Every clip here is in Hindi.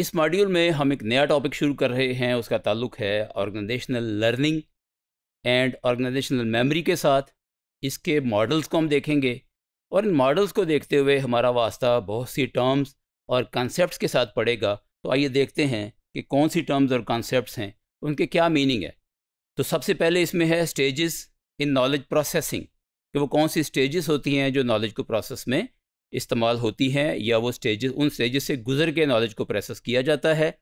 इस मॉड्यूल में हम एक नया टॉपिक शुरू कर रहे हैं उसका ताल्लुक है organisational learning and organisational memory के साथ इसके मॉडल्स को हम देखेंगे और इन मॉडल्स को देखते हुए हमारा वास्ता बहुत सी टर्म्स और कॉन्सेप्ट्स के साथ पड़ेगा तो आइए देखते हैं कि कौन सी टर्म्स और कॉन्सेप्ट्स हैं उनके क्या मीनिंग है तो सबसे पहले इसमें है स्टेजेस इन नॉलेज प्रोसेसिंग कि वो कौन सी स्टेजेस होती हैं जो नॉलेज को प्रोसेस में इस्तेमाल होती हैं या वो स्टेज उन स्टेजेस से गुजर के नॉलेज को प्रोसेस किया जाता है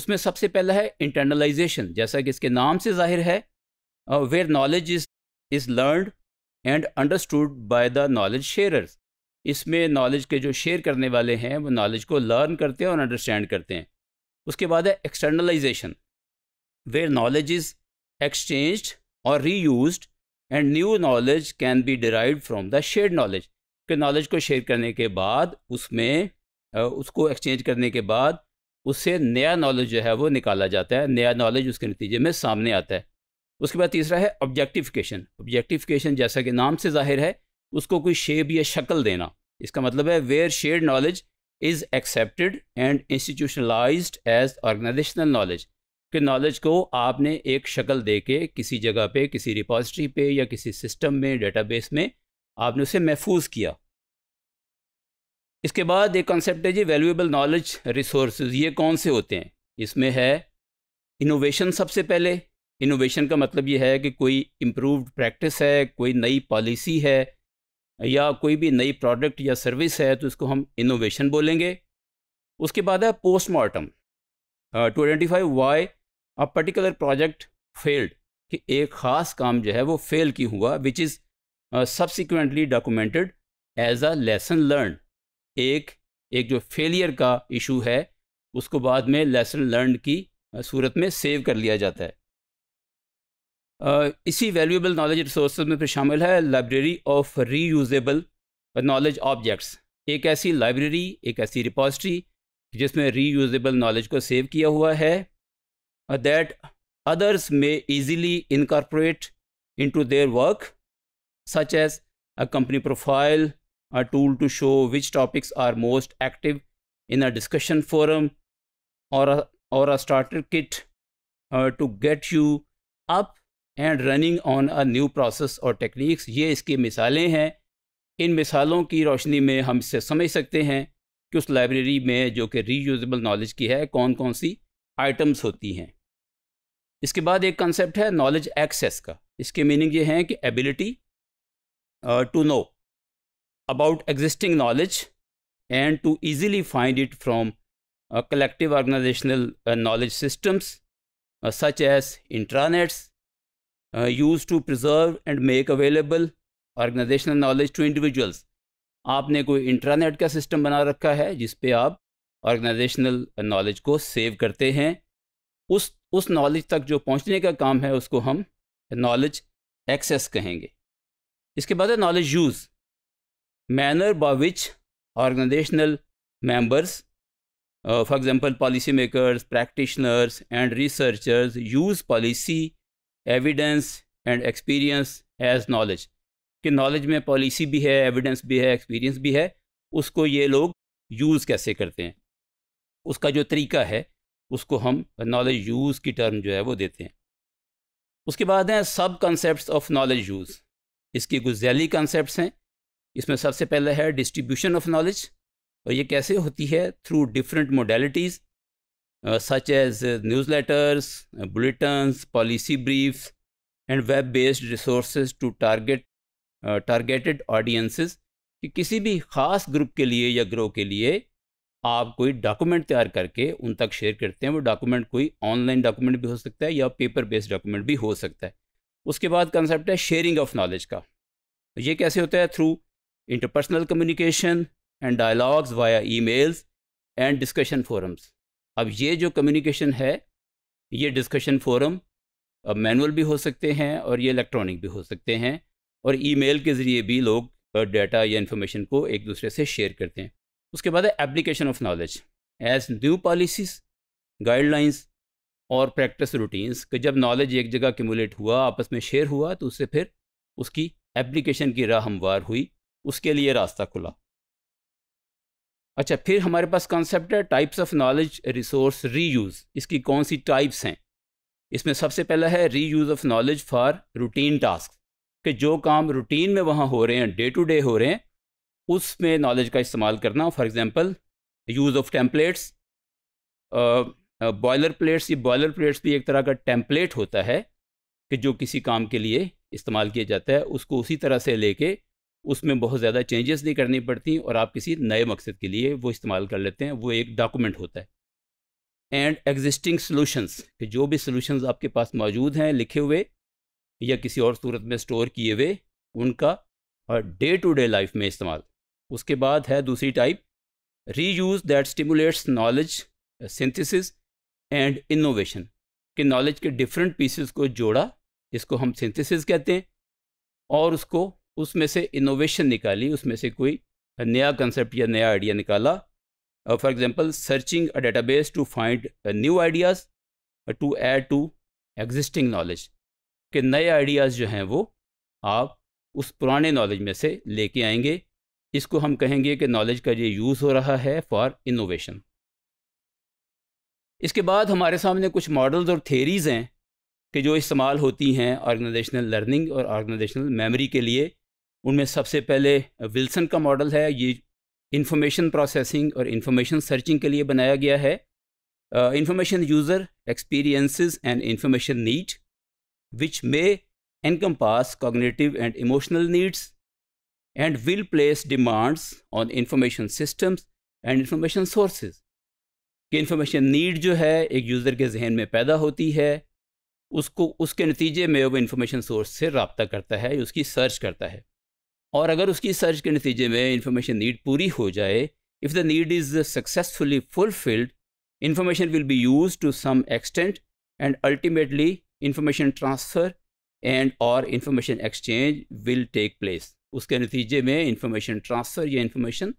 उसमें सबसे पहला है इंटरनलाइजेशन जैसा कि इसके नाम से जाहिर है where knowledge is is learned and understood by the knowledge sharers इसमें नॉलेज के जो शेयर करने वाले हैं वो नॉलेज को लर्न करते हैं और अंडरस्टैंड करते हैं उसके बाद है externalisation where knowledge is exchange और reuse and new knowledge can be derive from the share knowledge के नॉलेज को शेयर करने के बाद उसमें उसको एक्सचेंज करने के बाद उससे नया नॉलेज जो है वो निकाला जाता है नया नॉलेज उसके नतीजे में सामने आता है उसके बाद तीसरा है ऑब्जेक्टिफिकेशन ऑब्जेक्टिफिकेशन जैसा कि नाम से जाहिर है उसको कोई शेप या शक्ल देना इसका मतलब है where share knowledge is accepted and institutionalise as organisational knowledge के नॉलेज को आपने एक शक्ल दे के किसी जगह पे किसी रिपोजिटरी पे या किसी सिस्टम में डेटाबेस में आपने उसे महफूज किया इसके बाद एक कॉन्सेप्ट है जी वैल्यूएबल नॉलेज रिसोर्स ये कौन से होते हैं इसमें है इनोवेशन सबसे पहले इनोवेशन का मतलब ये है कि कोई इम्प्रूव्ड प्रैक्टिस है कोई नई पॉलिसी है या कोई भी नई प्रोडक्ट या सर्विस है तो इसको हम इनोवेशन बोलेंगे उसके बाद है postmortem to identify why a particular project failed कि एक ख़ास काम जो है वो फेल क्यों हुआ which is subsequently documented as a lesson learn एक एक जो फेलियर का इशू है उसको बाद में लेसन लर्न की सूरत में सेव कर लिया जाता है इसी वैल्यूएबल नॉलेज रिसोर्स में फिर शामिल है library of reusable knowledge objects एक ऐसी लाइब्रेरी एक ऐसी रिपोजिटरी जिसमें री यूजेबल नॉलेज को सेव किया हुआ है दैट अदर्स में easily incorporate to their work such as a company profile, a tool to show which topics are most active in a discussion forum, or a, or a starter kit uh, to get you up and running on a new process और टेक्निक्स ये इसकी मिसालें हैं इन मिसालों की रोशनी में हम इससे समझ सकते हैं कि उस लाइब्रेरी में जो कि रीयूजेबल नॉलेज की है कौन कौन सी आइटम्स होती हैं इसके बाद एक कंसेप्ट है नॉलेज एक्सेस का इसके मीनिंग ये हैं कि ability uh, to know about existing knowledge and to easily find it from uh, collective organizational uh, knowledge systems such as intranets used to preserve and make available organizational knowledge to individuals आपने कोई इंट्रानेट का सिस्टम बना रखा है जिस पे आप ऑर्गेनाइजेशनल नॉलेज को सेव करते हैं उस उस नॉलेज तक जो पहुंचने का काम है उसको हम नॉलेज एक्सेस कहेंगे इसके बाद है knowledge use manner by which organisational members for example policy makers practitioners and researchers use policy evidence and experience as knowledge कि नॉलेज में पॉलिसी भी है एविडेंस भी है एक्सपीरियंस भी है उसको ये लोग यूज़ कैसे करते हैं उसका जो तरीका है उसको हम नॉलेज यूज़ की टर्म जो है वो देते हैं उसके बाद हैं सब कॉन्सेप्ट्स ऑफ नॉलेज यूज़ इसकी कुछ जैली कॉन्सेप्ट हैं इसमें सबसे पहला है डिस्ट्रीब्यूशन ऑफ नॉलेज और ये कैसे होती है through different modalities such as news letters bulletins policy briefs and web based resource to target targeted audiences कि किसी भी ख़ास ग्रुप के लिए या ग्रोह के लिए आप कोई डॉक्यूमेंट तैयार करके उन तक शेयर करते हैं वो डॉक्यूमेंट कोई ऑनलाइन डॉक्यूमेंट भी हो सकता है या पेपर बेस्ड डॉक्यूमेंट भी हो सकता है उसके बाद कंसेप्ट है शेयरिंग ऑफ नॉलेज का ये कैसे होता है through interpersonal communication and dialogues via mails and discussion forums अब ये जो कम्युनिकेशन है ये डिस्कशन फोरम अब मैनुअल भी हो सकते हैं और ये इलेक्ट्रॉनिक भी हो सकते हैं और ईमेल के ज़रिए भी लोग डाटा या इन्फॉर्मेशन को एक दूसरे से शेयर करते हैं उसके बाद है application of knowledge as new policies guidelines और प्रैक्टिस रूटीन्स कि जब नॉलेज एक जगह क्यूमुलेट हुआ आपस में शेयर हुआ तो उससे फिर उसकी एप्लीकेशन की राह हमवार हुई उसके लिए रास्ता खुला अच्छा फिर हमारे पास कॉन्सेप्ट है types of knowledge resource reuse इसकी कौन सी टाइप्स हैं इसमें सबसे पहला है reuse of knowledge for routine task कि जो काम रूटीन में वहाँ हो रहे हैं डे टू डे हो रहे हैं उसमें नॉलेज का इस्तेमाल करना for example use of templates boilerplates ये बॉयलर प्लेट्स भी एक तरह का टेम्पलेट होता है कि जो किसी काम के लिए इस्तेमाल किया जाता है उसको उसी तरह से लेके उसमें बहुत ज़्यादा चेंजेस नहीं करनी पड़ती और आप किसी नए मकसद के लिए वो इस्तेमाल कर लेते हैं वो एक डॉक्यूमेंट होता है एंड एग्जिस्टिंग सोलूशंस कि जो भी सॉल्यूशंस आपके पास मौजूद हैं लिखे हुए या किसी और सूरत में स्टोर किए हुए उनका और डे टू डे लाइफ में इस्तेमाल उसके बाद है दूसरी type reuse that stimulates knowledge synthesis and innovation के नॉलेज के डिफरेंट पीसेस को जोड़ा जिसको हम सिंथेसिस कहते हैं और उसको उसमें से इनोवेशन निकाली उसमें से कोई नया कंसेप्ट या नया आइडिया निकाला for example searching a database to find new ideas to add to existing knowledge के नए आइडियाज़ जो हैं वो आप उस पुराने नॉलेज में से लेके आएंगे इसको हम कहेंगे कि नॉलेज का ये यूज़ हो रहा है फॉर इनोवेशन इसके बाद हमारे सामने कुछ मॉडल्स और थेरीज़ हैं कि जो इस्तेमाल होती हैं ऑर्गेनाइजेशनल लर्निंग और ऑर्गेनाइजेशनल मेमोरी के लिए उनमें सबसे पहले विल्सन का मॉडल है ये इंफॉर्मेशन प्रोसेसिंग और इंफॉर्मेशन सर्चिंग के लिए बनाया गया है information user experiences and information need which may encompass cognitive and emotional needs and will place demands on information systems and information sources कि इन्फॉर्मेशन नीड जो है एक यूज़र के जहन में पैदा होती है उसको उसके नतीजे में वो इन्फॉर्मेशन सोर्स से रबता करता है उसकी सर्च करता है और अगर उसकी सर्च के नतीजे में इन्फॉर्मेशन नीड पूरी हो जाए if the need is successfully fulfilled information will be use to some extent and ultimately information transfer and और information exchange will take place उसके नतीजे में इंफॉर्मेशन ट्रांसफ़र या इन्फॉर्मेशन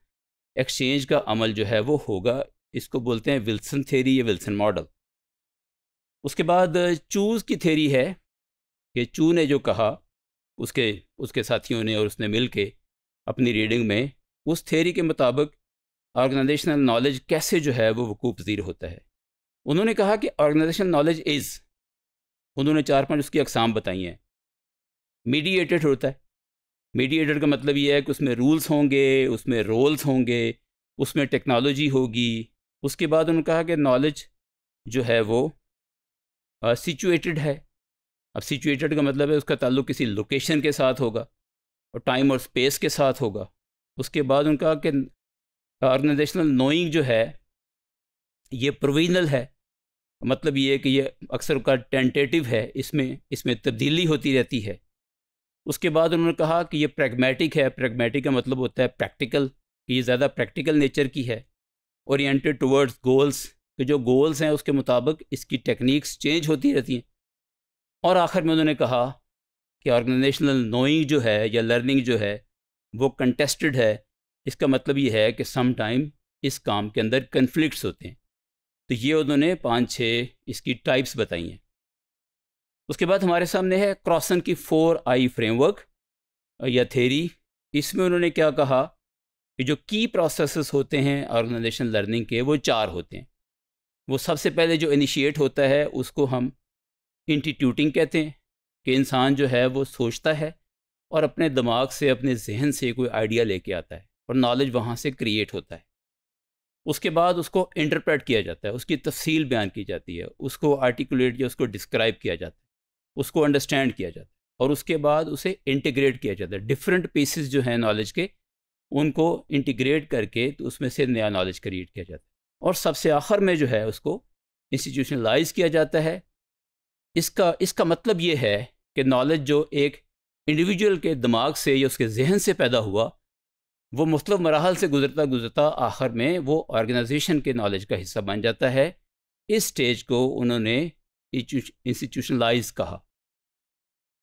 एक्सचेंज का अमल जो है वो होगा इसको बोलते हैं विल्सन थेरी या विल्सन मॉडल उसके बाद चूज़ की थेरी है कि चू ने जो कहा उसके उसके साथियों ने और उसने मिल के अपनी रीडिंग में उस थेरी के मुताबिक ऑर्गेनाइजेशनल नॉलेज कैसे जो है वो वकूफ़ पजीर होता है उन्होंने कहा कि ऑर्गेनाइजेशनल नॉलेज इज़ उन्होंने चार पांच उसकी अकसाम बताई हैं मीडिएटेड होता है मीडिएटेड का मतलब ये है कि उसमें रूल्स होंगे उसमें रोल्स होंगे उसमें टेक्नोलॉजी होगी उसके बाद उन्होंने कहा कि नॉलेज जो है वो सिचुएटेड है अब सिचुएटेड का मतलब है उसका ताल्लुक किसी लोकेशन के साथ होगा और टाइम और स्पेस के साथ होगा उसके बाद उन्होंने कहा कि ऑर्गेनाइजेशनल नोइंग जो है ये प्रोविजनल है मतलब ये कि ये अक्सर का टेंटेटिव है इसमें इसमें तब्दीली होती रहती है उसके बाद उन्होंने कहा कि ये प्रैग्मेटिक है प्रैग्मेटिक का मतलब होता है प्रैक्टिकल कि ये ज़्यादा प्रैक्टिकल नेचर की है ओरिएंटेड टुवर्ड्स गोल्स कि जो गोल्स हैं उसके मुताबिक इसकी टेक्निक्स चेंज होती रहती हैं और आखिर में उन्होंने कहा कि ऑर्गेनाइजेशनल नोइंग जो है या लर्निंग जो है वो कंटेस्टेड है इसका मतलब ये है कि सम टाइम इस काम के अंदर कन्फ्लिक्ट्स होते हैं तो ये उन्होंने पाँच छः इसकी टाइप्स बताई हैं उसके बाद हमारे सामने है क्रॉसन की फोर आई फ्रेमवर्क या थेरी इसमें उन्होंने क्या कहा कि जो की प्रोसेस होते हैं ऑर्गेनाइजेशन लर्निंग के वो चार होते हैं वो सबसे पहले जो इनिशिएट होता है उसको हम इंटीट्यूटिंग कहते हैं कि इंसान जो है वो सोचता है और अपने दिमाग से अपने जहन से कोई आइडिया लेके आता है और नॉलेज वहाँ से क्रिएट होता है उसके बाद उसको इंटरप्रेट किया जाता है उसकी तफसील बयान की जाती है उसको आर्टिकुलेट या उसको डिस्क्राइब किया जाता है उसको अंडरस्टैंड किया जाता है और उसके बाद उसे इंटीग्रेट किया जाता है डिफरेंट पीसेस जो हैं नॉलेज के उनको इंटीग्रेट करके तो उसमें से नया नॉलेज क्रिएट किया जाता है और सबसे आखिर में जो है उसको इंस्टीट्यूशनलाइज किया जाता है इसका इसका मतलब ये है कि नॉलेज जो एक इंडिविजुअल के दिमाग से या उसके जहन से पैदा हुआ वो मुख्तु मराहल से गुजरता गुजरता आखिर में वो ऑर्गेनाइजेशन के नॉलेज का हिस्सा बन जाता है इस स्टेज को उन्होंने इंस्टीट्यूशनलाइज कहा